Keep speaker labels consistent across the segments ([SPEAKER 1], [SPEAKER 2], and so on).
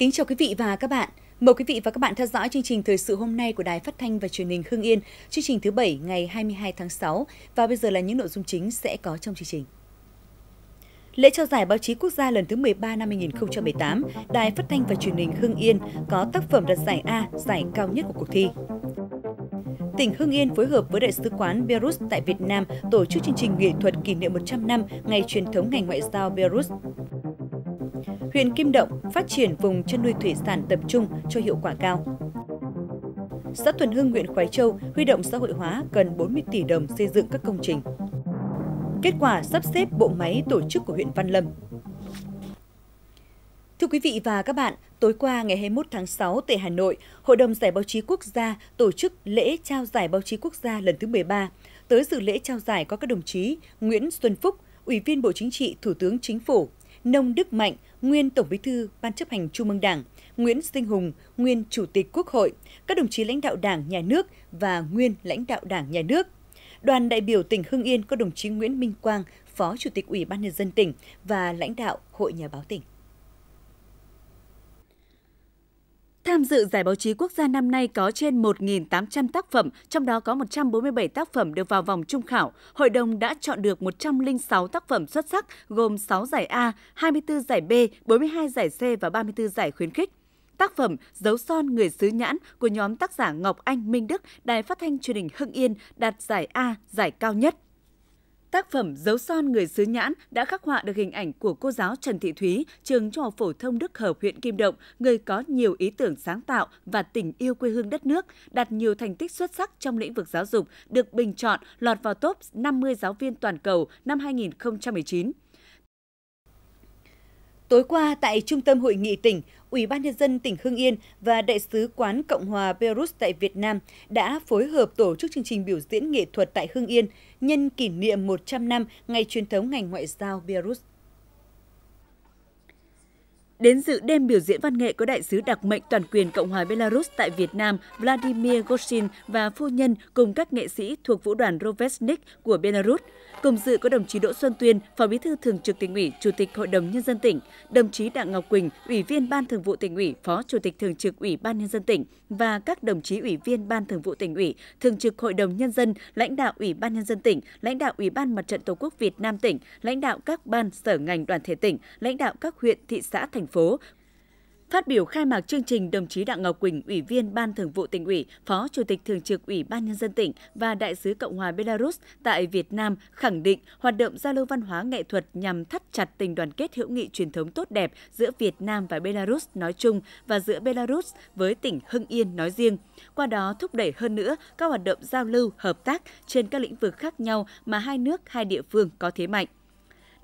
[SPEAKER 1] Kính chào quý vị và các bạn. Mời quý vị và các bạn theo dõi chương trình thời sự hôm nay của Đài Phát thanh và Truyền hình Hưng Yên, chương trình thứ bảy ngày 22 tháng 6 và bây giờ là những nội dung chính sẽ có trong chương trình. Lễ trao giải báo chí quốc gia lần thứ 13 năm 2018, Đài Phát thanh và Truyền hình Hưng Yên có tác phẩm đoạt giải A, giải cao nhất của cuộc thi. Tỉnh Hưng Yên phối hợp với Đại sứ quán Belarus tại Việt Nam tổ chức chương trình nghệ thuật kỷ niệm 100 năm Ngày truyền thống ngành ngoại giao Belarus huyện Kim Động phát triển vùng chăn nuôi thủy sản tập trung cho hiệu quả cao. Xã Tuần Hưng, huyện Khói Châu huy động xã hội hóa gần 40 tỷ đồng xây dựng các công trình. Kết quả sắp xếp bộ máy tổ chức của huyện Văn Lâm. Thưa quý vị và các bạn, tối qua ngày 21 tháng 6 tại Hà Nội, Hội đồng Giải báo chí quốc gia tổ chức lễ trao giải báo chí quốc gia lần thứ 13. Tới dự lễ trao giải có các đồng chí Nguyễn Xuân Phúc, Ủy viên Bộ Chính trị, Thủ tướng Chính phủ, Nông Đức Mạnh, nguyên Tổng Bí thư Ban chấp hành Trung ương Đảng, Nguyễn Sinh Hùng, nguyên Chủ tịch Quốc hội, các đồng chí lãnh đạo Đảng, Nhà nước và nguyên lãnh đạo Đảng, Nhà nước. Đoàn đại biểu tỉnh Hưng Yên có đồng chí Nguyễn Minh Quang, Phó Chủ tịch Ủy ban nhân dân tỉnh và lãnh đạo Hội Nhà báo tỉnh. Tham dự Giải báo chí quốc gia năm nay có trên
[SPEAKER 2] 1.800 tác phẩm, trong đó có 147 tác phẩm được vào vòng trung khảo. Hội đồng đã chọn được 106 tác phẩm xuất sắc, gồm 6 giải A, 24 giải B, 42 giải C và 34 giải khuyến khích. Tác phẩm Dấu son người xứ nhãn của nhóm tác giả Ngọc Anh Minh Đức, Đài Phát thanh Truyền hình Hưng Yên đạt giải A, giải cao nhất. Tác phẩm Dấu son người xứ Nhãn đã khắc họa được hình ảnh của cô giáo Trần Thị Thúy, trường Trung học phổ thông Đức Hợp, huyện Kim Động, người có nhiều ý tưởng sáng tạo và tình yêu quê hương đất nước, đạt nhiều thành tích xuất sắc trong lĩnh vực giáo dục, được bình chọn lọt vào top 50 giáo viên toàn cầu
[SPEAKER 1] năm 2019. Tối qua tại Trung tâm Hội nghị tỉnh, Ủy ban Nhân dân tỉnh Hưng Yên và Đại sứ quán Cộng hòa Belarus tại Việt Nam đã phối hợp tổ chức chương trình biểu diễn nghệ thuật tại Hưng Yên nhân kỷ niệm 100 năm ngày truyền thống ngành ngoại giao Belarus. Đến
[SPEAKER 2] dự đêm biểu diễn văn nghệ có đại sứ đặc mệnh toàn quyền Cộng hòa Belarus tại Việt Nam Vladimir Goshin và phu nhân cùng các nghệ sĩ thuộc vũ đoàn Rovesnik của Belarus. Cùng dự có đồng chí Đỗ Xuân Tuyên, Phó Bí thư Thường trực tỉnh ủy, Chủ tịch Hội đồng Nhân dân tỉnh, đồng chí Đặng Ngọc Quỳnh, Ủy viên Ban Thường vụ tỉnh ủy, Phó Chủ tịch Thường trực Ủy ban Nhân dân tỉnh và các đồng chí Ủy viên Ban Thường vụ tỉnh ủy, Thường trực Hội đồng Nhân dân, lãnh đạo Ủy ban Nhân dân tỉnh, lãnh đạo Ủy ban Mặt trận Tổ quốc Việt Nam tỉnh, lãnh đạo các ban sở ngành đoàn thể tỉnh, lãnh đạo các huyện, thị xã, thành phố. Phát biểu khai mạc chương trình, đồng chí Đặng Ngọc Quỳnh, Ủy viên Ban Thường vụ tỉnh ủy, Phó Chủ tịch Thường trực Ủy ban Nhân dân tỉnh và Đại sứ Cộng hòa Belarus tại Việt Nam khẳng định hoạt động giao lưu văn hóa nghệ thuật nhằm thắt chặt tình đoàn kết hữu nghị truyền thống tốt đẹp giữa Việt Nam và Belarus nói chung và giữa Belarus với tỉnh Hưng Yên nói riêng. Qua đó thúc đẩy hơn nữa các hoạt động giao lưu, hợp tác trên các lĩnh vực khác nhau mà hai nước, hai địa phương có thế mạnh.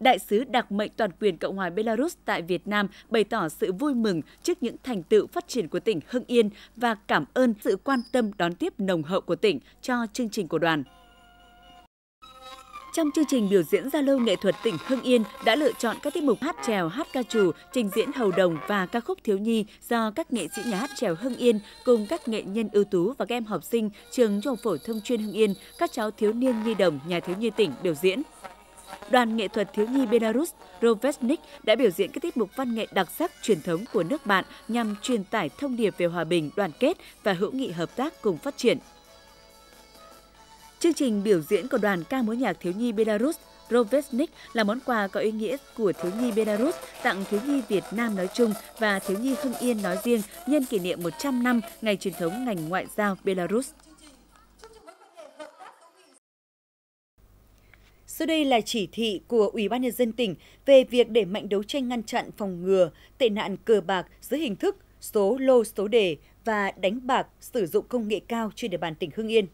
[SPEAKER 2] Đại sứ đặc mệnh toàn quyền Cộng hòa Belarus tại Việt Nam bày tỏ sự vui mừng trước những thành tựu phát triển của tỉnh Hưng Yên và cảm ơn sự quan tâm đón tiếp nồng hậu của tỉnh cho chương trình của đoàn. Trong chương trình biểu diễn giao lưu nghệ thuật tỉnh Hưng Yên đã lựa chọn các tiết mục hát trèo, hát ca trù, trình diễn hầu đồng và ca khúc thiếu nhi do các nghệ sĩ nhà hát trèo Hưng Yên cùng các nghệ nhân ưu tú và các em học sinh trường Trung phổ thông chuyên Hưng Yên, các cháu thiếu niên nhi đồng nhà thiếu nhi tỉnh biểu diễn. Đoàn nghệ thuật thiếu nhi Belarus Rovesnik đã biểu diễn các tiết mục văn nghệ đặc sắc truyền thống của nước bạn nhằm truyền tải thông điệp về hòa bình, đoàn kết và hữu nghị hợp tác cùng phát triển. Chương trình biểu diễn của đoàn ca múa nhạc thiếu nhi Belarus Rovesnik là món quà có ý nghĩa của thiếu nhi Belarus tặng thiếu nhi Việt Nam nói chung và thiếu nhi Hưng Yên nói riêng nhân kỷ niệm 100 năm ngày truyền thống ngành ngoại giao Belarus.
[SPEAKER 1] Sau đây là chỉ thị của Ủy ban nhân dân tỉnh về việc đẩy mạnh đấu tranh ngăn chặn phòng ngừa tệ nạn cờ bạc dưới hình thức số lô số đề và đánh bạc sử dụng công nghệ cao trên địa bàn tỉnh Hưng Yên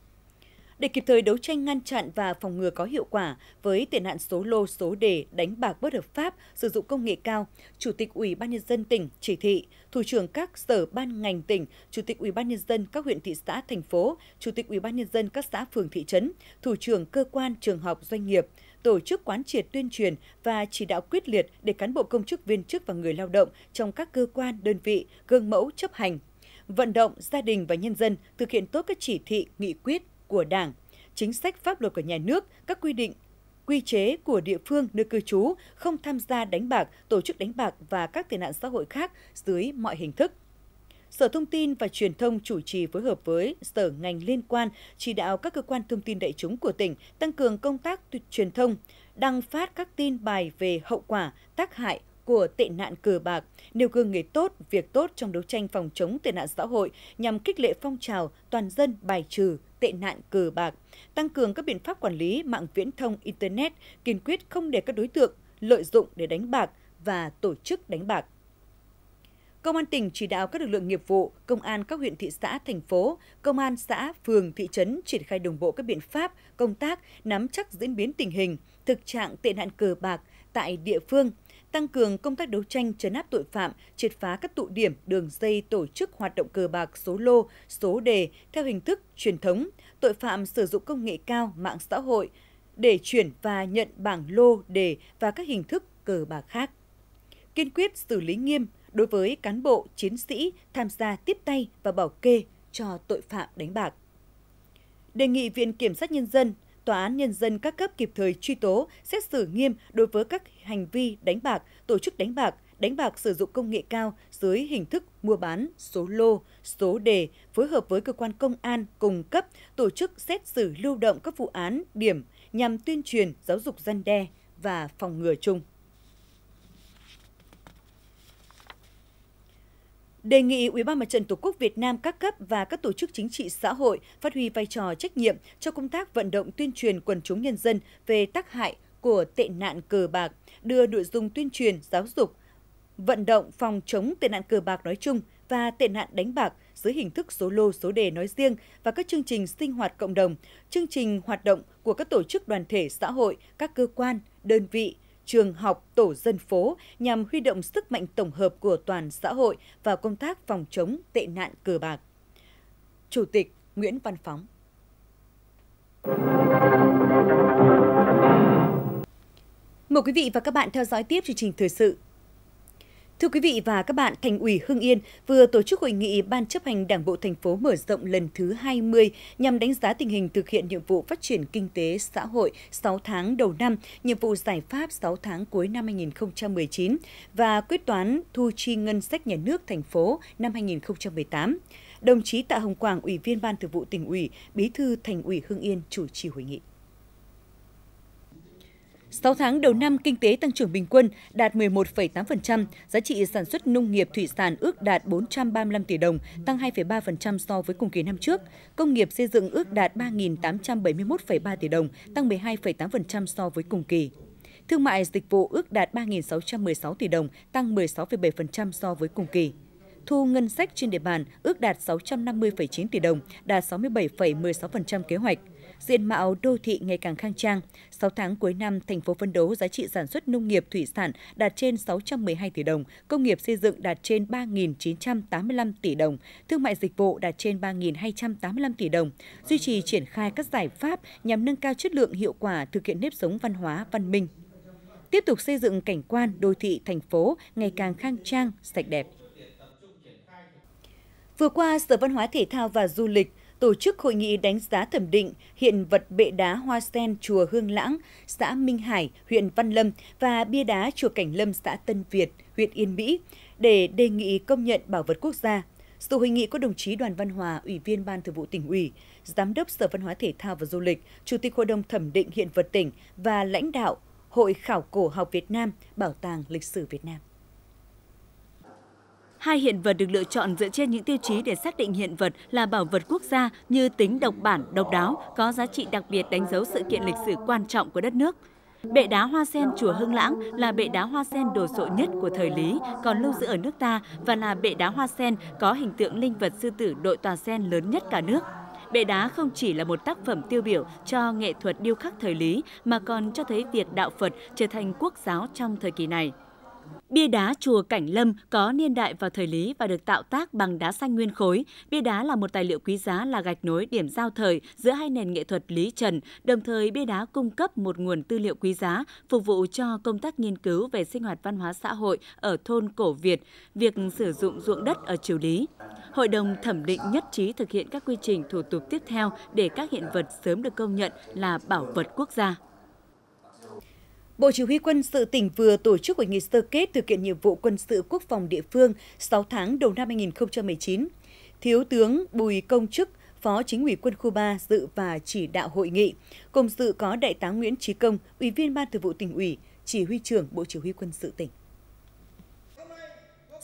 [SPEAKER 1] để kịp thời đấu tranh ngăn chặn và phòng ngừa có hiệu quả với tệ nạn số lô số đề đánh bạc bất hợp pháp sử dụng công nghệ cao, Chủ tịch Ủy ban nhân dân tỉnh chỉ thị, thủ trưởng các sở ban ngành tỉnh, Chủ tịch Ủy ban nhân dân các huyện thị xã thành phố, Chủ tịch Ủy ban nhân dân các xã phường thị trấn, thủ trưởng cơ quan trường học doanh nghiệp tổ chức quán triệt tuyên truyền và chỉ đạo quyết liệt để cán bộ công chức viên chức và người lao động trong các cơ quan đơn vị gương mẫu chấp hành vận động gia đình và nhân dân thực hiện tốt các chỉ thị, nghị quyết của Đảng, chính sách pháp luật của nhà nước, các quy định quy chế của địa phương nơi cư trú, không tham gia đánh bạc, tổ chức đánh bạc và các tệ nạn xã hội khác dưới mọi hình thức. Sở Thông tin và Truyền thông chủ trì phối hợp với sở ngành liên quan chỉ đạo các cơ quan thông tin đại chúng của tỉnh tăng cường công tác truyền thông, đăng phát các tin bài về hậu quả, tác hại, của tệ nạn cờ bạc, nêu gương người tốt, việc tốt trong đấu tranh phòng chống tệ nạn xã hội nhằm kích lệ phong trào toàn dân bài trừ tệ nạn cờ bạc, tăng cường các biện pháp quản lý mạng viễn thông internet, kiên quyết không để các đối tượng lợi dụng để đánh bạc và tổ chức đánh bạc. Công an tỉnh chỉ đạo các lực lượng nghiệp vụ, công an các huyện thị xã, thành phố, công an xã, phường, thị trấn triển khai đồng bộ các biện pháp, công tác, nắm chắc diễn biến tình hình, thực trạng tệ nạn cờ bạc tại địa phương tăng cường công tác đấu tranh chấn áp tội phạm, triệt phá các tụ điểm đường dây tổ chức hoạt động cờ bạc số lô, số đề theo hình thức truyền thống, tội phạm sử dụng công nghệ cao, mạng xã hội để chuyển và nhận bảng lô đề và các hình thức cờ bạc khác. Kiên quyết xử lý nghiêm đối với cán bộ, chiến sĩ tham gia tiếp tay và bảo kê cho tội phạm đánh bạc. Đề nghị Viện Kiểm sát Nhân dân Tòa án Nhân dân các cấp kịp thời truy tố, xét xử nghiêm đối với các hành vi đánh bạc, tổ chức đánh bạc, đánh bạc sử dụng công nghệ cao dưới hình thức mua bán, số lô, số đề, phối hợp với cơ quan công an cùng cấp tổ chức xét xử lưu động các vụ án, điểm nhằm tuyên truyền, giáo dục dân đe và phòng ngừa chung. đề nghị Ủy ban Mặt trận Tổ quốc Việt Nam các cấp và các tổ chức chính trị xã hội phát huy vai trò trách nhiệm cho công tác vận động tuyên truyền quần chúng nhân dân về tác hại của tệ nạn cờ bạc, đưa nội dung tuyên truyền, giáo dục, vận động phòng chống tệ nạn cờ bạc nói chung và tệ nạn đánh bạc dưới hình thức số lô số đề nói riêng và các chương trình sinh hoạt cộng đồng, chương trình hoạt động của các tổ chức đoàn thể xã hội, các cơ quan, đơn vị, trường học, tổ dân phố nhằm huy động sức mạnh tổng hợp của toàn xã hội vào công tác phòng chống tệ nạn cờ bạc. Chủ tịch Nguyễn Văn Phóng Mời quý vị và các bạn theo dõi tiếp chương trình thời sự Thưa quý vị và các bạn, Thành ủy Hưng Yên vừa tổ chức hội nghị Ban chấp hành Đảng bộ thành phố mở rộng lần thứ 20 nhằm đánh giá tình hình thực hiện nhiệm vụ phát triển kinh tế xã hội 6 tháng đầu năm, nhiệm vụ giải pháp 6 tháng cuối năm 2019 và quyết toán thu chi ngân sách nhà nước thành phố năm 2018. Đồng chí Tạ Hồng Quảng, Ủy viên Ban Thường vụ tỉnh ủy, Bí thư Thành ủy Hưng Yên chủ trì hội nghị. 6 tháng đầu năm, kinh tế tăng trưởng bình quân đạt 11,8%, giá trị sản xuất nông nghiệp thủy sản ước đạt 435 tỷ đồng, tăng 2,3% so với cùng kỳ năm trước. Công nghiệp xây dựng ước đạt 3.871,3 tỷ đồng, tăng 12,8% so với cùng kỳ. Thương mại dịch vụ ước đạt 3.616 tỷ đồng, tăng 16,7% so với cùng kỳ thu ngân sách trên địa bàn ước đạt 650,9 tỷ đồng, đạt 67,16% kế hoạch diện mạo đô thị ngày càng khang trang. 6 tháng cuối năm, thành phố phân đấu giá trị sản xuất nông nghiệp thủy sản đạt trên 612 tỷ đồng, công nghiệp xây dựng đạt trên 3.985 tỷ đồng, thương mại dịch vụ đạt trên 3.285 tỷ đồng, duy trì triển khai các giải pháp nhằm nâng cao chất lượng hiệu quả thực hiện nếp sống văn hóa văn minh tiếp tục xây dựng cảnh quan đô thị thành phố ngày càng khang trang, sạch đẹp. Vừa qua, Sở Văn hóa Thể thao và Du lịch tổ chức hội nghị đánh giá thẩm định hiện vật bệ đá hoa sen chùa Hương Lãng, xã Minh Hải, huyện Văn Lâm và bia đá chùa Cảnh Lâm, xã Tân Việt, huyện Yên Mỹ để đề nghị công nhận bảo vật quốc gia. Sự hội nghị có đồng chí Đoàn Văn Hòa, Ủy viên Ban Thường vụ tỉnh ủy, Giám đốc Sở Văn hóa Thể thao và Du lịch, Chủ tịch Hội đồng thẩm định hiện vật tỉnh và lãnh đạo Hội Khảo cổ học Việt Nam, Bảo tàng lịch sử Việt Nam.
[SPEAKER 2] Hai hiện vật được lựa chọn dựa trên những tiêu chí để xác định hiện vật là bảo vật quốc gia như tính độc bản, độc đáo, có giá trị đặc biệt đánh dấu sự kiện lịch sử quan trọng của đất nước. Bệ đá hoa sen chùa Hưng Lãng là bệ đá hoa sen đồ sộ nhất của thời Lý, còn lưu giữ ở nước ta và là bệ đá hoa sen có hình tượng linh vật sư tử đội tòa sen lớn nhất cả nước. Bệ đá không chỉ là một tác phẩm tiêu biểu cho nghệ thuật điêu khắc thời Lý mà còn cho thấy việc đạo Phật trở thành quốc giáo trong thời kỳ này. Bia đá chùa Cảnh Lâm có niên đại vào thời Lý và được tạo tác bằng đá xanh nguyên khối. Bia đá là một tài liệu quý giá là gạch nối điểm giao thời giữa hai nền nghệ thuật Lý Trần, đồng thời bia đá cung cấp một nguồn tư liệu quý giá phục vụ cho công tác nghiên cứu về sinh hoạt văn hóa xã hội ở thôn cổ Việt, việc sử dụng ruộng đất ở triều Lý. Hội đồng thẩm định nhất trí thực hiện các quy trình thủ tục tiếp theo để các hiện vật
[SPEAKER 1] sớm được công nhận là bảo vật quốc gia. Bộ Chỉ huy quân sự tỉnh vừa tổ chức hội nghị sơ kết thực hiện nhiệm vụ quân sự quốc phòng địa phương 6 tháng đầu năm 2019. Thiếu tướng Bùi Công Chức, Phó Chính ủy quân khu 3 dự và chỉ đạo hội nghị. Cùng dự có Đại tá Nguyễn Trí Công, Ủy viên Ban Thường vụ tỉnh ủy, Chỉ huy trưởng Bộ Chỉ huy quân sự tỉnh.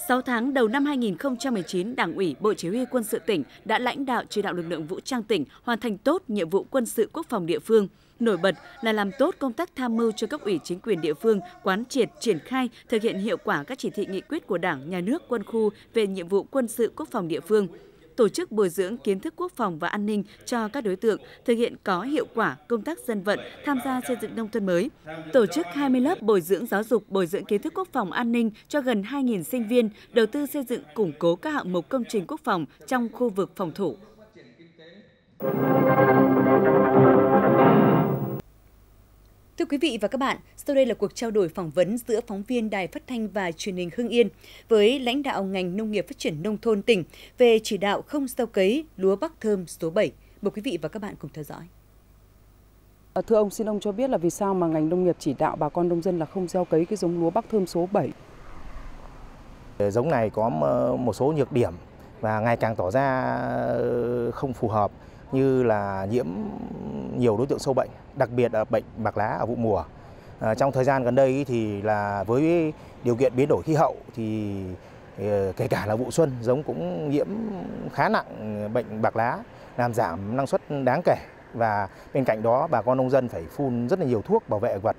[SPEAKER 1] 6
[SPEAKER 2] tháng đầu năm 2019, Đảng ủy Bộ Chỉ huy Quân sự tỉnh đã lãnh đạo chỉ đạo lực lượng vũ trang tỉnh hoàn thành tốt nhiệm vụ quân sự quốc phòng địa phương – Nổi bật là làm tốt công tác tham mưu cho cấp ủy chính quyền địa phương quán triệt triển khai thực hiện hiệu quả các chỉ thị nghị quyết của Đảng, Nhà nước, quân khu về nhiệm vụ quân sự quốc phòng địa phương tổ chức bồi dưỡng kiến thức quốc phòng và an ninh cho các đối tượng thực hiện có hiệu quả công tác dân vận tham gia xây dựng nông thôn mới, tổ chức 20 lớp bồi dưỡng giáo dục bồi dưỡng kiến thức quốc phòng an ninh cho gần 2.000 sinh viên đầu tư xây dựng củng cố các hạng mục công trình quốc phòng trong khu vực phòng thủ.
[SPEAKER 1] quý vị và các bạn, sau đây là cuộc trao đổi phỏng vấn giữa phóng viên Đài Phát thanh và Truyền hình Hưng Yên với lãnh đạo ngành nông nghiệp phát triển nông thôn tỉnh về chỉ đạo không gieo cấy lúa Bắc Thơm số 7. Mời quý vị và các bạn cùng theo dõi.
[SPEAKER 3] À, thưa ông, xin ông cho biết là vì sao mà ngành nông nghiệp chỉ đạo bà con nông dân là không gieo cấy cái giống lúa Bắc Thơm số 7? Ờ, giống này có ờ, một số nhược điểm và ngày càng tỏ ra ờ, không phù hợp như là nhiễm nhiều đối tượng sâu bệnh, đặc biệt là bệnh bạc lá ở vụ mùa. À, trong thời gian gần đây thì là với điều kiện biến đổi khí hậu thì ờ, kể cả là vụ xuân giống cũng nhiễm khá nặng bệnh bạc lá làm giảm năng suất đáng kể và bên cạnh đó bà con nông dân phải phun rất là nhiều thuốc bảo vệ vật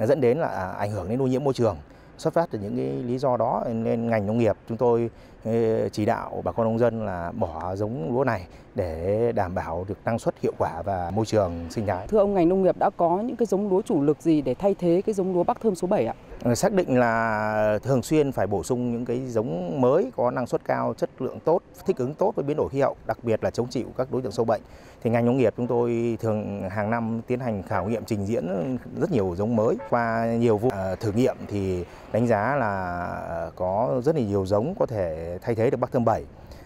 [SPEAKER 3] dẫn đến là ảnh hưởng đến ô nhiễm môi trường xuất phát từ những cái lý do đó nên ngành nông nghiệp chúng tôi ờ, chỉ đạo bà con nông dân là bỏ giống lúa này để đảm bảo được năng suất hiệu quả và môi trường sinh thái. Thưa ông, ngành nông nghiệp đã có những cái giống lúa chủ lực gì để thay thế cái giống lúa Bắc Thơm số 7 ạ? Ờ, xác định là thường xuyên phải bổ sung những cái giống mới có năng suất cao, chất lượng tốt, thích ứng tốt với biến đổi khí hậu, đặc biệt là chống chịu các đối tượng sâu bệnh. Thì ngành nông nghiệp chúng tôi thường hàng năm tiến hành khảo nghiệm trình diễn rất nhiều giống mới qua nhiều vụ ờ, thử nghiệm thì đánh giá là ờ, có rất là nhiều giống có thể thay thế được Bắc Thơm 7.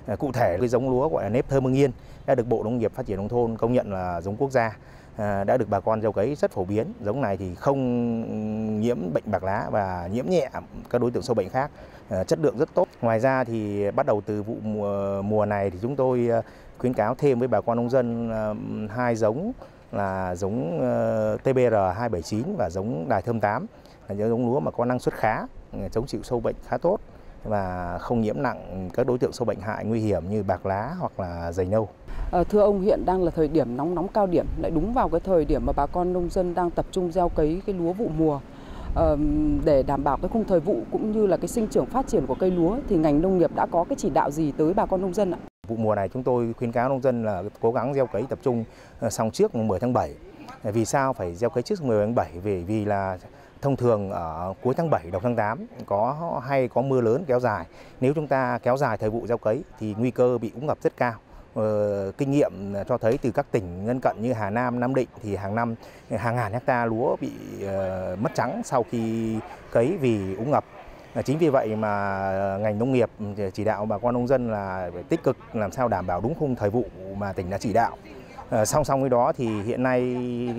[SPEAKER 3] Ờ, cụ thể cái giống lúa gọi là nếp thơm Hưng Yên đã được Bộ Nông nghiệp Phát triển nông thôn công nhận là giống quốc gia ờ, đã được bà con gieo cấy rất phổ biến. Giống này thì không nhiễm bệnh bạc lá và nhiễm nhẹ các đối tượng sâu bệnh khác, chất lượng rất tốt. Ngoài ra thì bắt đầu từ vụ mùa, mùa này thì chúng tôi khuyến cáo thêm với bà con nông dân hai giống là giống TBR 279 và giống Đài Thơm 8 là giống lúa mà có năng suất khá, chống chịu sâu bệnh khá tốt và không nhiễm nặng các đối tượng sâu bệnh hại nguy hiểm như bạc lá hoặc là dày nâu. À, thưa ông hiện đang là thời điểm nóng nóng cao điểm lại đúng vào cái thời điểm mà bà con nông dân đang tập trung gieo cấy cái lúa vụ mùa ờ, để đảm bảo cái khung thời vụ cũng như là cái sinh trưởng phát triển của cây lúa thì ngành nông nghiệp đã có cái chỉ đạo gì tới bà con nông dân ạ? Vụ mùa này chúng tôi khuyến cáo nông dân là cố gắng gieo cấy tập trung ờ, xong trước 10 tháng 7. Vì sao phải gieo cấy trước 10 tháng 7? Vì vì là thông thường ở cuối tháng 7 đầu tháng 8 có hay có mưa lớn kéo dài. Nếu chúng ta kéo dài thời vụ gieo cấy thì nguy cơ bị úng ngập rất cao. Ờ, kinh nghiệm cho thấy từ các tỉnh lân cận như Hà Nam, Nam Định thì hàng năm hàng ngàn hecta lúa bị ờ, mất trắng sau khi cấy vì úng ngập. Ờ, chính vì vậy mà ngành nông nghiệp chỉ đạo bà con nông dân là phải tích cực làm sao đảm bảo đúng khung thời vụ mà tỉnh đã chỉ đạo. song song với đó thì hiện nay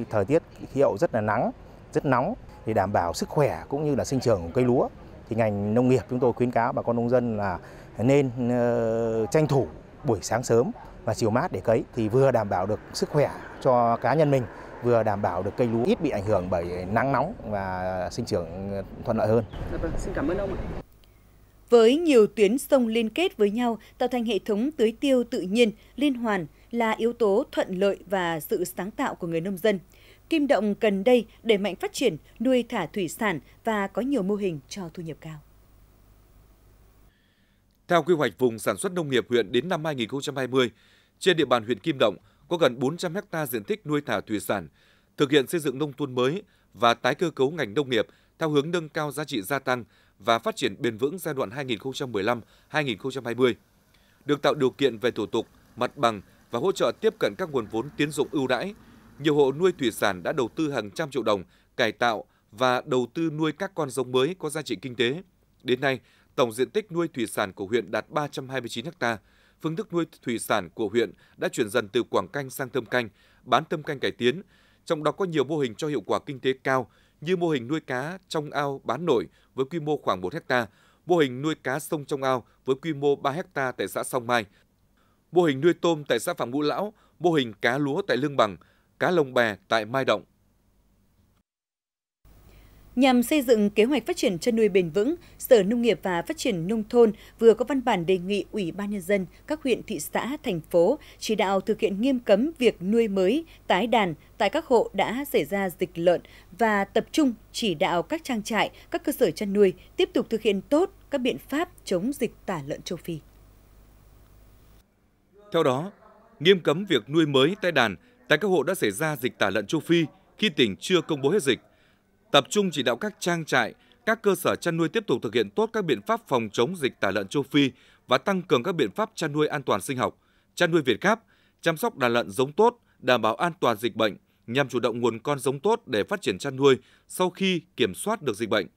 [SPEAKER 3] thời tiết khí hậu rất là nắng, rất nóng để đảm bảo sức khỏe cũng như là sinh trưởng của cây lúa thì ngành nông nghiệp chúng tôi khuyến cáo bà con nông dân là nên ờ, tranh thủ buổi sáng sớm và chiều mát để cấy thì vừa đảm bảo được sức khỏe cho cá nhân mình vừa đảm bảo được cây lúa ít bị ảnh hưởng bởi nắng nóng và sinh trưởng ờ, thuận lợi hơn. Dạ vâng, xin cảm ơn ông ạ. Với nhiều tuyến
[SPEAKER 1] sông liên kết với nhau tạo thành hệ thống tưới tiêu tự nhiên, liên hoàn là yếu tố thuận lợi và sự sáng tạo của người nông dân – Kim Động cần đây để mạnh phát triển, nuôi thả thủy sản và có nhiều mô hình cho thu nhập cao.
[SPEAKER 4] Theo quy hoạch vùng sản xuất nông nghiệp huyện đến năm 2020, trên địa bàn huyện Kim Động có gần 400 ha diện tích nuôi thả thủy sản, thực hiện xây dựng nông thôn mới và tái cơ cấu ngành nông nghiệp theo hướng nâng cao giá trị gia tăng và phát triển bền vững giai đoạn 2015-2020. Được tạo điều kiện về thủ tục, mặt bằng và hỗ trợ tiếp cận các nguồn vốn tiến dụng ưu đãi nhiều hộ nuôi thủy sản đã đầu tư hàng trăm triệu đồng cải tạo và đầu tư nuôi các con giống mới có giá trị kinh tế. Đến nay, tổng diện tích nuôi thủy sản của huyện đạt 329 ha. Phương thức nuôi thủy sản của huyện đã chuyển dần từ quảng canh sang tôm canh, bán tôm canh cải tiến, trong đó có nhiều mô hình cho hiệu quả kinh tế cao như mô hình nuôi cá trong ao bán nổi với quy mô khoảng 1 ha, mô hình nuôi cá sông trong ao với quy mô 3 ha tại xã Song Mai, mô hình nuôi tôm tại xã Phạm Ngũ Lão, mô hình cá lúa tại Lương Bằng – cá lông bè tại Mai Động.
[SPEAKER 1] Nhằm xây dựng kế hoạch phát triển chăn nuôi bền vững, Sở Nông nghiệp và Phát triển Nông thôn vừa có văn bản đề nghị Ủy ban Nhân dân, các huyện, thị xã, thành phố chỉ đạo thực hiện nghiêm cấm việc nuôi mới, tái đàn tại các hộ đã xảy ra dịch lợn và tập trung chỉ đạo các trang trại, các cơ sở chăn nuôi tiếp tục thực hiện tốt các biện pháp chống dịch tả lợn châu Phi.
[SPEAKER 4] Theo đó, nghiêm cấm việc nuôi mới tái đàn Tại các hộ đã xảy ra dịch tả lợn châu Phi khi tỉnh chưa công bố hết dịch. Tập trung chỉ đạo các trang trại, các cơ sở chăn nuôi tiếp tục thực hiện tốt các biện pháp phòng chống dịch tả lợn châu Phi và tăng cường các biện pháp chăn nuôi an toàn sinh học, chăn nuôi Việt Gáp, chăm sóc đàn lợn giống tốt, đảm bảo an toàn dịch bệnh nhằm chủ động nguồn con giống tốt để phát triển chăn nuôi sau khi kiểm soát được dịch bệnh.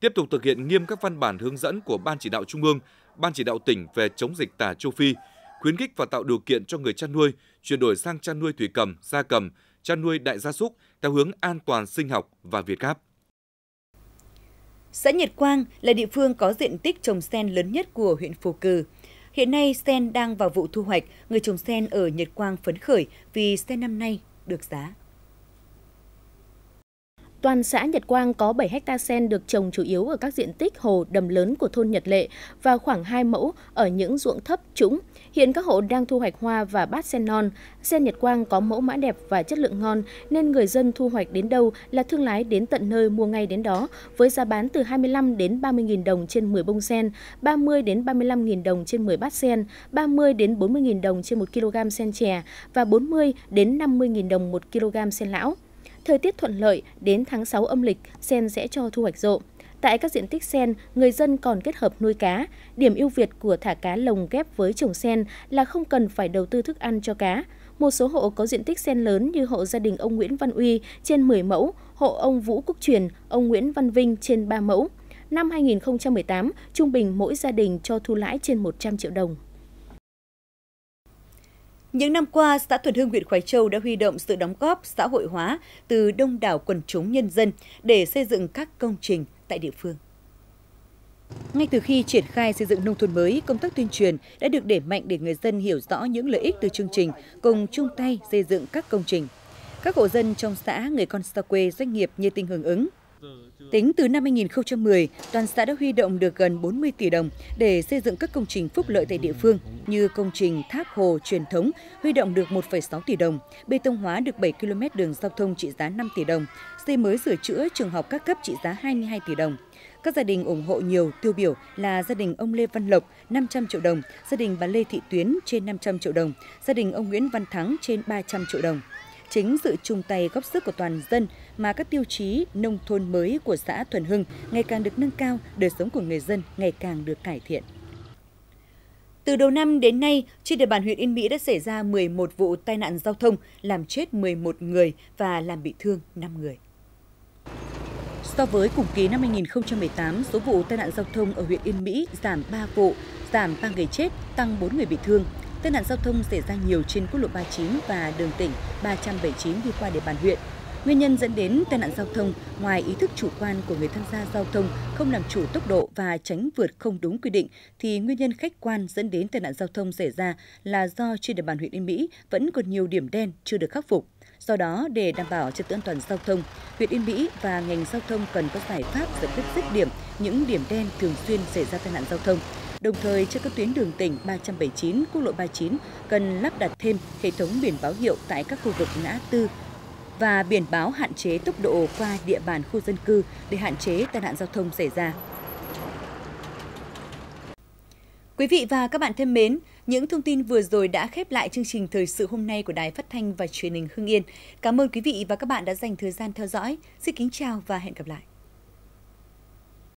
[SPEAKER 4] Tiếp tục thực hiện nghiêm các văn bản hướng dẫn của Ban chỉ đạo Trung ương, Ban chỉ đạo tỉnh về chống dịch tả châu Phi, khuyến khích và tạo điều kiện cho người chăn nuôi chuyển đổi sang chăn nuôi thủy cầm, gia cầm, chăn nuôi đại gia súc theo hướng an toàn sinh học và Việt Gáp.
[SPEAKER 1] Xã Nhật Quang là địa phương có diện tích trồng sen lớn nhất của huyện Phù Cử. Hiện nay sen đang vào vụ thu hoạch, người trồng sen ở Nhật Quang phấn khởi vì sen năm nay được giá. Toàn xã Nhật
[SPEAKER 2] Quang có 7 hecta sen được trồng chủ yếu ở các diện tích hồ đầm lớn của thôn Nhật Lệ và khoảng 2 mẫu ở những ruộng thấp trũng. Hiện các hộ đang thu hoạch hoa và bát sen non. Sen Nhật Quang có mẫu mã đẹp và chất lượng ngon nên người dân thu hoạch đến đâu là thương lái đến tận nơi mua ngay đến đó với giá bán từ 25 đến 30.000 đồng trên 10 bông sen, 30 đến 35.000 đồng trên 10 bát sen, 30 đến 40.000 đồng trên 1 kg sen chè và 40 đến 50.000 đồng 1 kg sen lão. Thời tiết thuận lợi, đến tháng 6 âm lịch, sen sẽ cho thu hoạch rộ. Tại các diện tích sen, người dân còn kết hợp nuôi cá. Điểm ưu việt của thả cá lồng ghép với trồng sen là không cần phải đầu tư thức ăn cho cá. Một số hộ có diện tích sen lớn như hộ gia đình ông Nguyễn Văn Uy trên 10 mẫu, hộ ông Vũ Quốc Truyền, ông Nguyễn Văn Vinh trên 3 mẫu. Năm 2018, trung bình mỗi gia đình cho thu
[SPEAKER 1] lãi trên 100 triệu đồng. Những năm qua, xã Thuần Hưng, huyện Khói Châu đã huy động sự đóng góp xã hội hóa từ đông đảo quần chúng nhân dân để xây dựng các công trình tại địa phương. Ngay từ khi triển khai xây dựng nông thôn mới, công tác tuyên truyền đã được đẩy mạnh để người dân hiểu rõ những lợi ích từ chương trình, cùng chung tay xây dựng các công trình. Các hộ dân trong xã, người con xa quê, doanh nghiệp nhiệt tình hưởng ứng, Tính từ năm 2010, toàn xã đã huy động được gần 40 tỷ đồng để xây dựng các công trình phúc lợi tại địa phương như công trình tháp hồ truyền thống huy động được 1,6 tỷ đồng, bê tông hóa được 7 km đường giao thông trị giá 5 tỷ đồng, xây mới sửa chữa trường học các cấp trị giá 22 tỷ đồng. Các gia đình ủng hộ nhiều tiêu biểu là gia đình ông Lê Văn Lộc 500 triệu đồng, gia đình bà Lê Thị Tuyến trên 500 triệu đồng, gia đình ông Nguyễn Văn Thắng trên 300 triệu đồng chính sự chung tay góp sức của toàn dân mà các tiêu chí nông thôn mới của xã Thuần Hưng ngày càng được nâng cao, đời sống của người dân ngày càng được cải thiện. Từ đầu năm đến nay, trên địa bàn huyện Yên Mỹ đã xảy ra 11 vụ tai nạn giao thông, làm chết 11 người và làm bị thương 5 người. So với cùng kỳ năm 2018, số vụ tai nạn giao thông ở huyện Yên Mỹ giảm 3 vụ, giảm 3 người chết, tăng 4 người bị thương. Tai nạn giao thông xảy ra nhiều trên quốc lộ 39 và đường tỉnh 379 đi qua địa bàn huyện. Nguyên nhân dẫn đến tai nạn giao thông ngoài ý thức chủ quan của người tham gia giao thông không làm chủ tốc độ và tránh vượt không đúng quy định thì nguyên nhân khách quan dẫn đến tai nạn giao thông xảy ra là do trên địa bàn huyện Yên Mỹ vẫn còn nhiều điểm đen chưa được khắc phục. Do đó, để đảm bảo trật tự an toàn giao thông, huyện Yên Mỹ và ngành giao thông cần có giải pháp giải quyết dứt điểm những điểm đen thường xuyên xảy ra tai nạn giao thông Đồng thời trên các tuyến đường tỉnh 379, quốc lộ 39 cần lắp đặt thêm hệ thống biển báo hiệu tại các khu vực ngã tư và biển báo hạn chế tốc độ qua địa bàn khu dân cư để hạn chế tai nạn giao thông xảy ra. Quý vị và các bạn thân mến, những thông tin vừa rồi đã khép lại chương trình thời sự hôm nay của Đài Phát thanh và Truyền hình Hưng Yên. Cảm ơn quý vị và các bạn đã dành thời gian theo dõi. Xin kính chào và hẹn gặp lại.